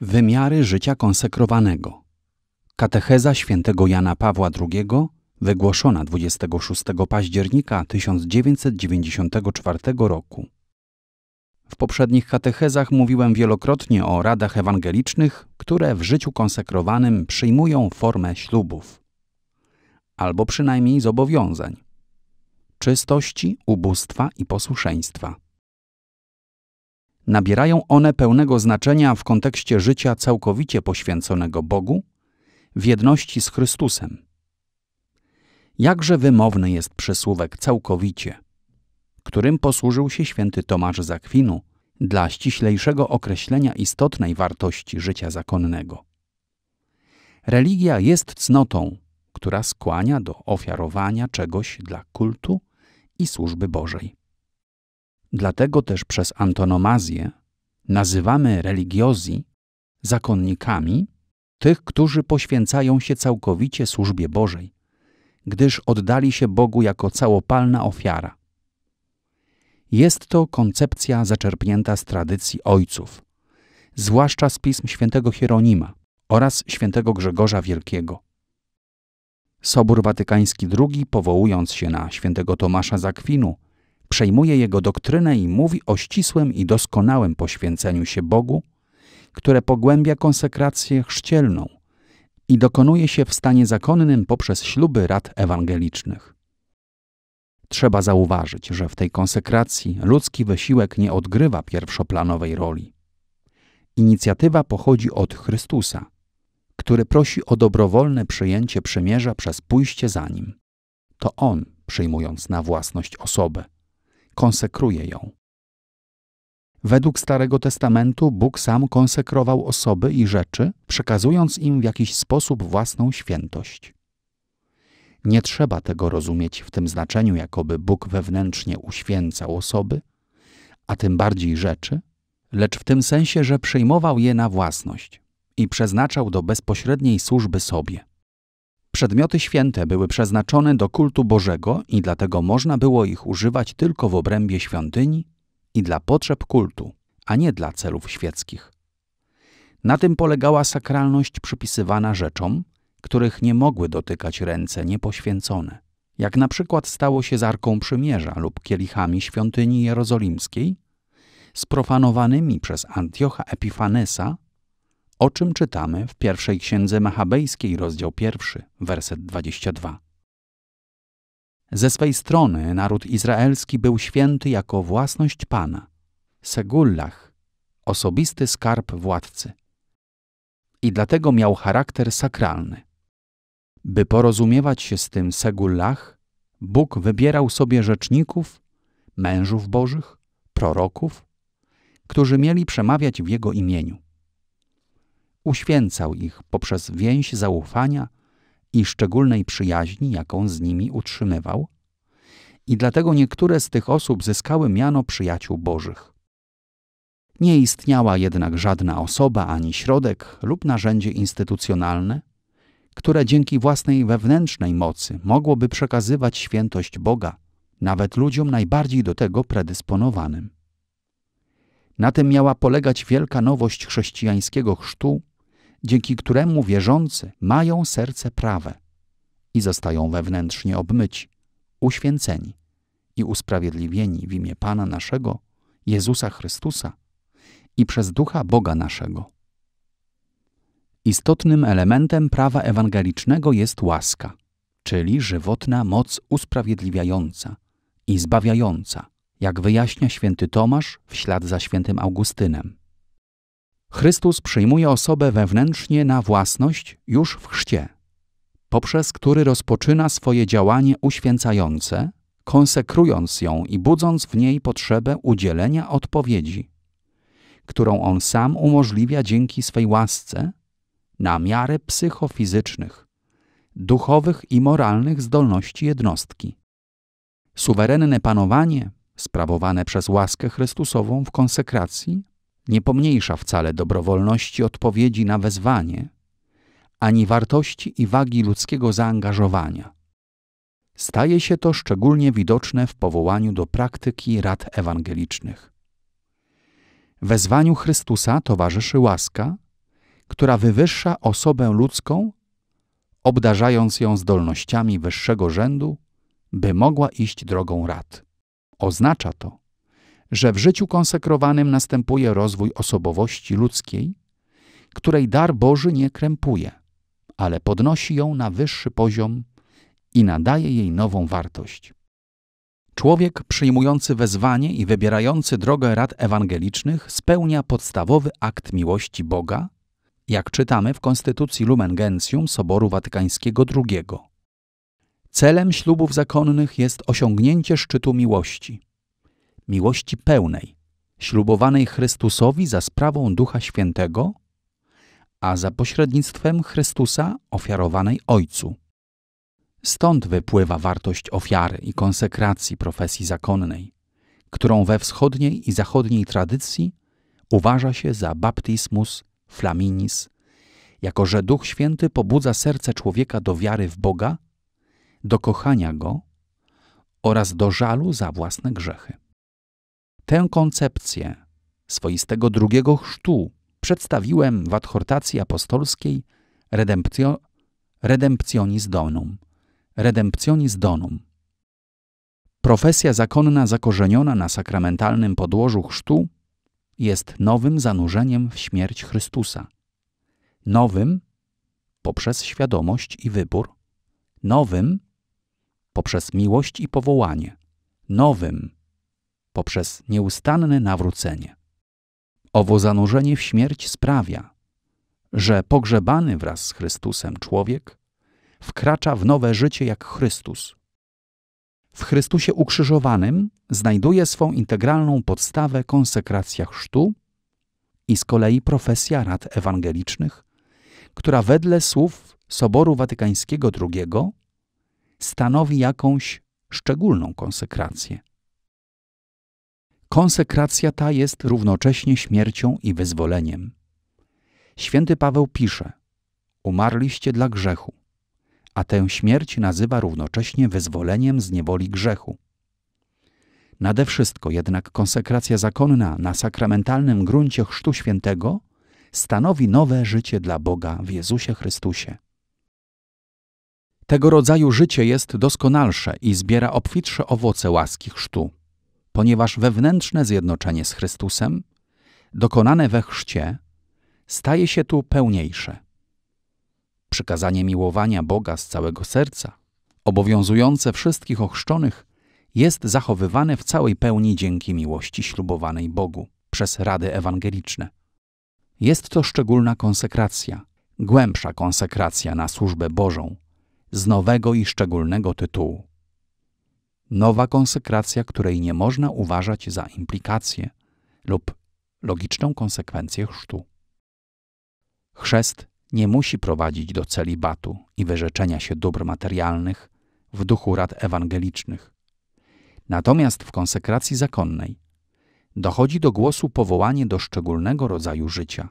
Wymiary życia konsekrowanego. Katecheza świętego Jana Pawła II, wygłoszona 26 października 1994 roku. W poprzednich katechezach mówiłem wielokrotnie o radach ewangelicznych, które w życiu konsekrowanym przyjmują formę ślubów albo przynajmniej zobowiązań czystości, ubóstwa i posłuszeństwa nabierają one pełnego znaczenia w kontekście życia całkowicie poświęconego Bogu, w jedności z Chrystusem. Jakże wymowny jest przysłówek całkowicie, którym posłużył się święty Tomasz Zakwinu dla ściślejszego określenia istotnej wartości życia zakonnego. Religia jest cnotą, która skłania do ofiarowania czegoś dla kultu i służby Bożej. Dlatego też przez antonomazję nazywamy religiozi zakonnikami, tych, którzy poświęcają się całkowicie służbie Bożej, gdyż oddali się Bogu jako całopalna ofiara. Jest to koncepcja zaczerpnięta z tradycji ojców, zwłaszcza z pism świętego Hieronima oraz świętego Grzegorza Wielkiego. Sobór Watykański II, powołując się na świętego Tomasza Zakwinu, przejmuje jego doktrynę i mówi o ścisłym i doskonałym poświęceniu się Bogu, które pogłębia konsekrację chrzcielną i dokonuje się w stanie zakonnym poprzez śluby rad ewangelicznych. Trzeba zauważyć, że w tej konsekracji ludzki wysiłek nie odgrywa pierwszoplanowej roli. Inicjatywa pochodzi od Chrystusa, który prosi o dobrowolne przyjęcie przymierza przez pójście za nim. To on, przyjmując na własność osobę, konsekruje ją. Według Starego Testamentu Bóg sam konsekrował osoby i rzeczy, przekazując im w jakiś sposób własną świętość. Nie trzeba tego rozumieć w tym znaczeniu, jakoby Bóg wewnętrznie uświęcał osoby, a tym bardziej rzeczy, lecz w tym sensie, że przyjmował je na własność i przeznaczał do bezpośredniej służby sobie. Przedmioty święte były przeznaczone do kultu Bożego i dlatego można było ich używać tylko w obrębie świątyni i dla potrzeb kultu, a nie dla celów świeckich. Na tym polegała sakralność przypisywana rzeczom, których nie mogły dotykać ręce niepoświęcone, jak na przykład stało się z Arką Przymierza lub kielichami świątyni jerozolimskiej, sprofanowanymi przez Antiocha Epifanesa o czym czytamy w pierwszej księdze Machabejskiej, rozdział pierwszy, werset 22. Ze swej strony naród izraelski był święty jako własność Pana, segullah, osobisty skarb władcy. I dlatego miał charakter sakralny. By porozumiewać się z tym segullah, Bóg wybierał sobie rzeczników, mężów bożych, proroków, którzy mieli przemawiać w Jego imieniu uświęcał ich poprzez więź zaufania i szczególnej przyjaźni, jaką z nimi utrzymywał. I dlatego niektóre z tych osób zyskały miano przyjaciół Bożych. Nie istniała jednak żadna osoba ani środek lub narzędzie instytucjonalne, które dzięki własnej wewnętrznej mocy mogłoby przekazywać świętość Boga nawet ludziom najbardziej do tego predysponowanym. Na tym miała polegać wielka nowość chrześcijańskiego chrztu dzięki któremu wierzący mają serce prawe i zostają wewnętrznie obmyci, uświęceni i usprawiedliwieni w imię Pana naszego, Jezusa Chrystusa i przez Ducha Boga naszego. Istotnym elementem prawa ewangelicznego jest łaska, czyli żywotna moc usprawiedliwiająca i zbawiająca, jak wyjaśnia święty Tomasz w ślad za świętym Augustynem. Chrystus przyjmuje osobę wewnętrznie na własność już w chrzcie, poprzez który rozpoczyna swoje działanie uświęcające, konsekrując ją i budząc w niej potrzebę udzielenia odpowiedzi, którą On sam umożliwia dzięki swej łasce na miarę psychofizycznych, duchowych i moralnych zdolności jednostki. Suwerenne panowanie sprawowane przez łaskę Chrystusową w konsekracji nie pomniejsza wcale dobrowolności odpowiedzi na wezwanie, ani wartości i wagi ludzkiego zaangażowania. Staje się to szczególnie widoczne w powołaniu do praktyki rad ewangelicznych. Wezwaniu Chrystusa towarzyszy łaska, która wywyższa osobę ludzką, obdarzając ją zdolnościami wyższego rzędu, by mogła iść drogą rad. Oznacza to, że w życiu konsekrowanym następuje rozwój osobowości ludzkiej, której dar Boży nie krępuje, ale podnosi ją na wyższy poziom i nadaje jej nową wartość. Człowiek przyjmujący wezwanie i wybierający drogę rad ewangelicznych spełnia podstawowy akt miłości Boga, jak czytamy w Konstytucji Lumen Gentium Soboru Watykańskiego II. Celem ślubów zakonnych jest osiągnięcie szczytu miłości – miłości pełnej, ślubowanej Chrystusowi za sprawą Ducha Świętego, a za pośrednictwem Chrystusa ofiarowanej Ojcu. Stąd wypływa wartość ofiary i konsekracji profesji zakonnej, którą we wschodniej i zachodniej tradycji uważa się za baptismus flaminis, jako że Duch Święty pobudza serce człowieka do wiary w Boga, do kochania Go oraz do żalu za własne grzechy. Tę koncepcję swoistego drugiego chrztu przedstawiłem w adhortacji apostolskiej Redemptio, Redemptionis Donum. Redemptionis Donum. Profesja zakonna zakorzeniona na sakramentalnym podłożu chrztu jest nowym zanurzeniem w śmierć Chrystusa. Nowym poprzez świadomość i wybór, nowym poprzez miłość i powołanie, nowym poprzez nieustanne nawrócenie. Owo zanurzenie w śmierć sprawia, że pogrzebany wraz z Chrystusem człowiek wkracza w nowe życie jak Chrystus. W Chrystusie ukrzyżowanym znajduje swą integralną podstawę konsekracja chrztu i z kolei profesja rad ewangelicznych, która wedle słów Soboru Watykańskiego II stanowi jakąś szczególną konsekrację. Konsekracja ta jest równocześnie śmiercią i wyzwoleniem. Święty Paweł pisze: Umarliście dla grzechu, a tę śmierć nazywa równocześnie wyzwoleniem z niewoli grzechu. Nade wszystko jednak konsekracja zakonna na sakramentalnym gruncie Chrztu Świętego stanowi nowe życie dla Boga w Jezusie Chrystusie. Tego rodzaju życie jest doskonalsze i zbiera obfitsze owoce łaski Chrztu ponieważ wewnętrzne zjednoczenie z Chrystusem, dokonane we chrzcie, staje się tu pełniejsze. Przykazanie miłowania Boga z całego serca, obowiązujące wszystkich ochrzczonych, jest zachowywane w całej pełni dzięki miłości ślubowanej Bogu przez rady ewangeliczne. Jest to szczególna konsekracja, głębsza konsekracja na służbę Bożą, z nowego i szczególnego tytułu nowa konsekracja, której nie można uważać za implikację lub logiczną konsekwencję chrztu. Chrzest nie musi prowadzić do celibatu i wyrzeczenia się dóbr materialnych w duchu rad ewangelicznych. Natomiast w konsekracji zakonnej dochodzi do głosu powołanie do szczególnego rodzaju życia,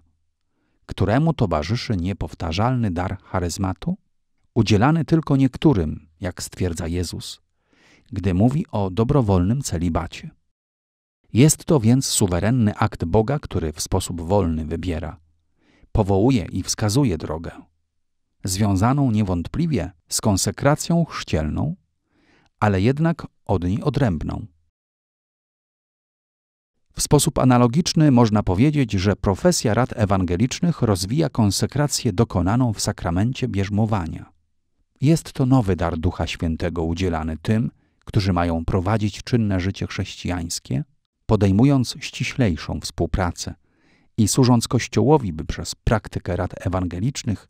któremu towarzyszy niepowtarzalny dar charyzmatu, udzielany tylko niektórym, jak stwierdza Jezus – gdy mówi o dobrowolnym celibacie. Jest to więc suwerenny akt Boga, który w sposób wolny wybiera, powołuje i wskazuje drogę, związaną niewątpliwie z konsekracją chrzcielną, ale jednak od niej odrębną. W sposób analogiczny można powiedzieć, że profesja rad ewangelicznych rozwija konsekrację dokonaną w sakramencie bierzmowania. Jest to nowy dar Ducha Świętego udzielany tym, którzy mają prowadzić czynne życie chrześcijańskie, podejmując ściślejszą współpracę i służąc Kościołowi, by przez praktykę rad ewangelicznych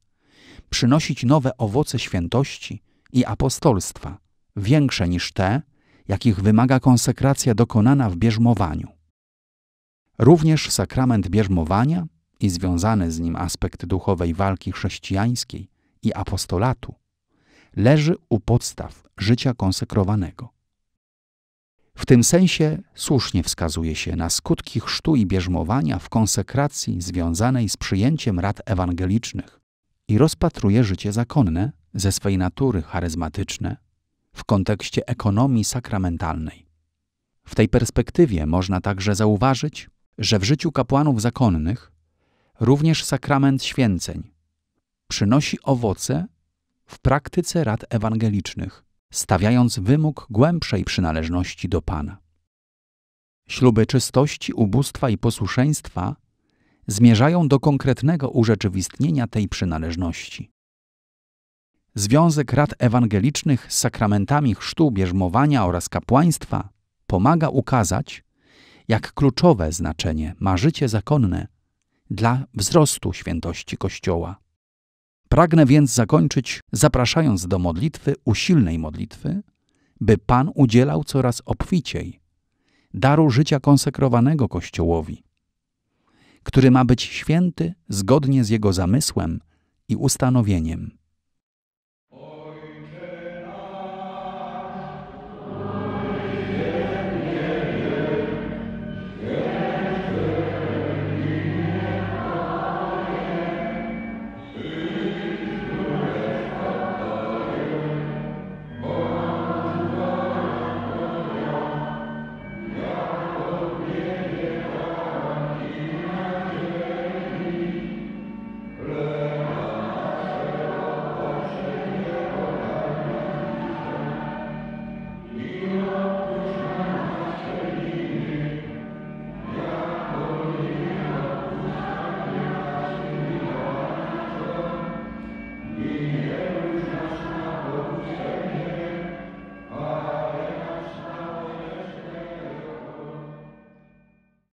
przynosić nowe owoce świętości i apostolstwa, większe niż te, jakich wymaga konsekracja dokonana w bierzmowaniu. Również sakrament bierzmowania i związany z nim aspekt duchowej walki chrześcijańskiej i apostolatu leży u podstaw życia konsekrowanego. W tym sensie słusznie wskazuje się na skutki chrztu i bierzmowania w konsekracji związanej z przyjęciem rad ewangelicznych i rozpatruje życie zakonne, ze swej natury charyzmatyczne, w kontekście ekonomii sakramentalnej. W tej perspektywie można także zauważyć, że w życiu kapłanów zakonnych również sakrament święceń przynosi owoce w praktyce rad ewangelicznych, stawiając wymóg głębszej przynależności do Pana. Śluby czystości, ubóstwa i posłuszeństwa zmierzają do konkretnego urzeczywistnienia tej przynależności. Związek Rad Ewangelicznych z sakramentami chrztu, bierzmowania oraz kapłaństwa pomaga ukazać, jak kluczowe znaczenie ma życie zakonne dla wzrostu świętości Kościoła. Pragnę więc zakończyć, zapraszając do modlitwy, usilnej modlitwy, by Pan udzielał coraz obficiej daru życia konsekrowanego Kościołowi, który ma być święty zgodnie z jego zamysłem i ustanowieniem.